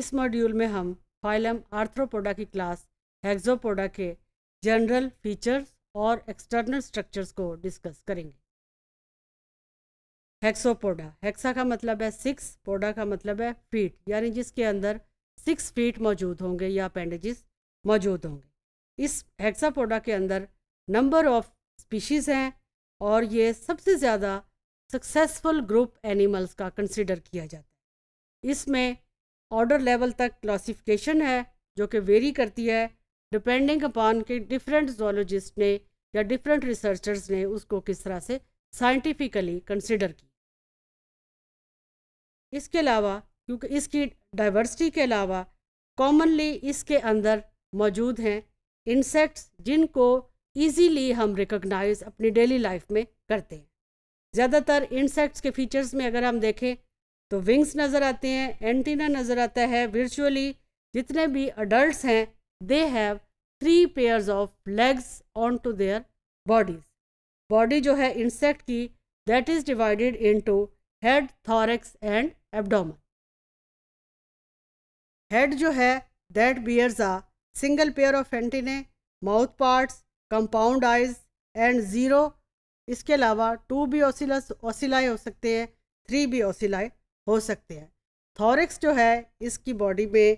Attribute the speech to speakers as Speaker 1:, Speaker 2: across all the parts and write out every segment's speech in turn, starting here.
Speaker 1: इस मॉड्यूल में हम फाइलम आर्थ्रोपोडा की क्लास हेक्सोपोडा के जनरल फीचर्स और एक्सटर्नल स्ट्रक्चर्स को डिस्कस करेंगे हेक्सोपोडा हेक्सा का मतलब है सिक्स पोडा का मतलब है फीट यानी जिसके अंदर सिक्स फीट मौजूद होंगे या अपेंडेजेस मौजूद होंगे इस हेक्सापोडा के अंदर नंबर ऑफ स्पीशीज़ हैं और ये सबसे ज़्यादा सक्सेसफुल ग्रुप एनिमल्स का कंसिडर किया जाता है इसमें ऑर्डर लेवल तक क्लासिफिकेशन है जो कि वेरी करती है डिपेंडिंग अपॉन के डिफरेंट जोलॉजिस्ट ने या डिफरेंट रिसर्चर्स ने उसको किस तरह से साइंटिफिकली कंसिडर की इसके अलावा क्योंकि इसकी डाइवर्सिटी के अलावा कॉमनली इसके अंदर मौजूद हैं इंसेक्ट्स जिनको ईजीली हम रिकोगनाइज़ अपनी डेली लाइफ में करते हैं ज़्यादातर इंसेक्ट्स के फीचर्स में अगर हम देखें तो विंग्स नज़र आते हैं एंटीना नज़र आता है वर्चुअली जितने भी अडल्ट हैं they have three pairs of legs on to their bodies body जो है इंसेक्ट की that is divided into head thorax and abdomen head जो है that bears a single pair of antennae mouth parts compound eyes and zero इसके अलावा to भी ओसिलस ओसिलाई हो सकते हैं थ्री भी ओसिलाई हो सकते हैं थॉरिक्स जो है इसकी बॉडी में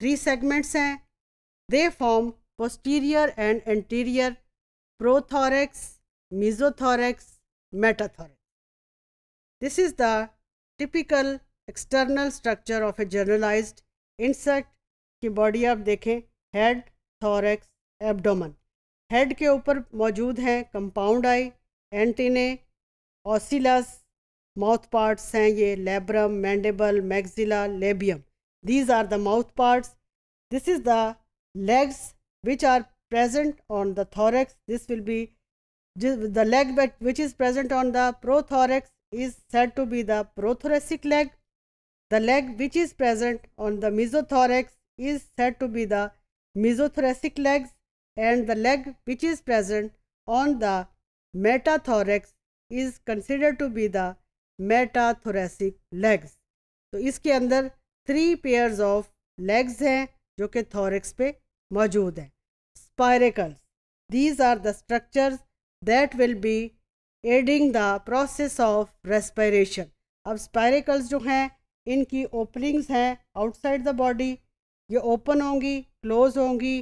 Speaker 1: थ्री सेगमेंट्स हैं they form posterior and anterior prothorax mesothorax metathorax this is the typical external structure of a generalise insect की बॉडी आप देखें हेड थॉरिक्स एब्डोमन हेड के ऊपर मौजूद हैं compound eye antennae ocellus mouth parts हैं labrum, mandible, maxilla, labium. these are the mouth parts this is the legs which are present on the thorax this will be the leg which is present on the prothorax is said to be the prothoracic leg the leg which is present on the mesothorax is said to be the mesothoracic legs and the leg which is present on the metathorax is considered to be the metathoracic legs तो इसके अंदर three pairs of legs हैं जो कि thorax पे मौजूद हैं spiracles these are the structures that will be aiding the process of respiration अब स्पायरिकल्स जो हैं इनकी ओपनिंग्स हैं आउटसाइड द बॉडी ये ओपन होंगी क्लोज होंगी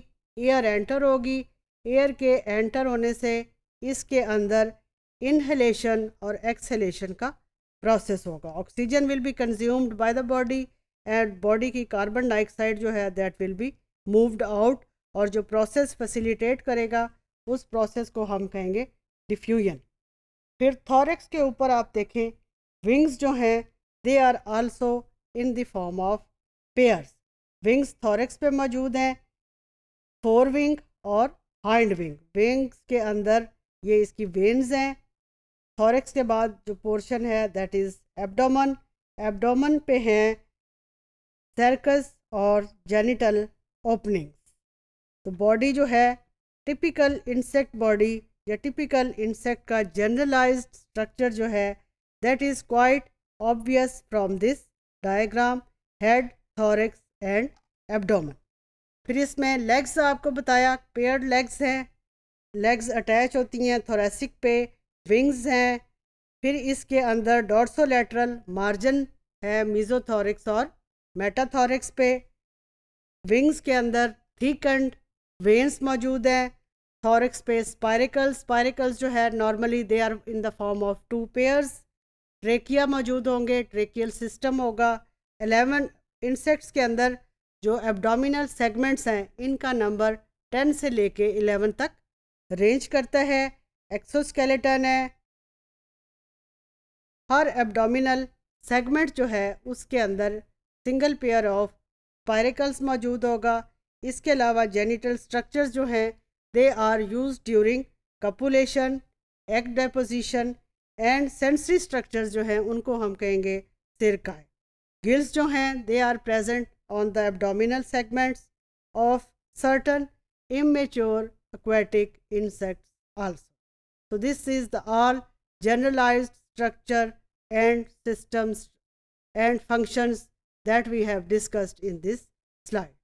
Speaker 1: एयर एंटर होगी एयर के एंटर होने से इसके अंदर इन्हेलेशन और एक्सलेशन का प्रोसेस होगा oxygen will be consumed by the body and body की कार्बन डाइऑक्साइड जो है that will be moved out और जो प्रोसेस फैसिलिटेट करेगा उस प्रोसेस को हम कहेंगे डिफ्यूजन फिर थॉरेक्स के ऊपर आप देखें विंग्स जो हैं they are also in the form of pairs wings thorax पे मौजूद हैं फोर विंग और हाइंड विंग विंग्स के अंदर ये इसकी वेन्स हैं थॉरेक्स के बाद जो पोर्शन है दैट इज़ एब्डोमन एब्डोमन पे हैं सर्कस और जेनिटल ओपनिंग्स तो बॉडी जो है टिपिकल इंसेक्ट बॉडी या टिपिकल इंसेक्ट का जनरलाइज्ड स्ट्रक्चर जो है that is quite obvious from this diagram head thorax and abdomen फिर इसमें लेग्स आपको बताया पेयर्ड लेग्स हैं लेग्स अटैच होती हैं थोरेसिक पे विंग्स हैं फिर इसके अंदर डॉर्सोलेटरल मार्जिन है मीजोथोरिक्स और मेटाथोरिक्स पे विंग्स के अंदर थीकंड वेंस मौजूद हैं थॉरिक्स पे स्पायरिकल स्पायरिकल्स जो है normally they are in the form of two pairs trachea मौजूद होंगे ट्रेकियल सिस्टम होगा एलेवन इंसेक्ट्स के अंदर जो एब्डोमिनल सेगमेंट्स हैं इनका नंबर टेन से लेके इलेवन तक रेंज करता है एक्सोस्केलेटन है हर एब्डोमिनल सेगमेंट जो है उसके अंदर सिंगल पेयर ऑफ पायरिकल्स मौजूद होगा इसके अलावा जेनिटल स्ट्रक्चर्स जो हैं they are use during copulation egg deposition and sensory structures जो हैं उनको हम कहेंगे सिरकाए गिल्स जो हैं they are present on the abdominal segments of certain immature aquatic insects also So this is the all generalized structure and systems and functions that we have discussed in this slide.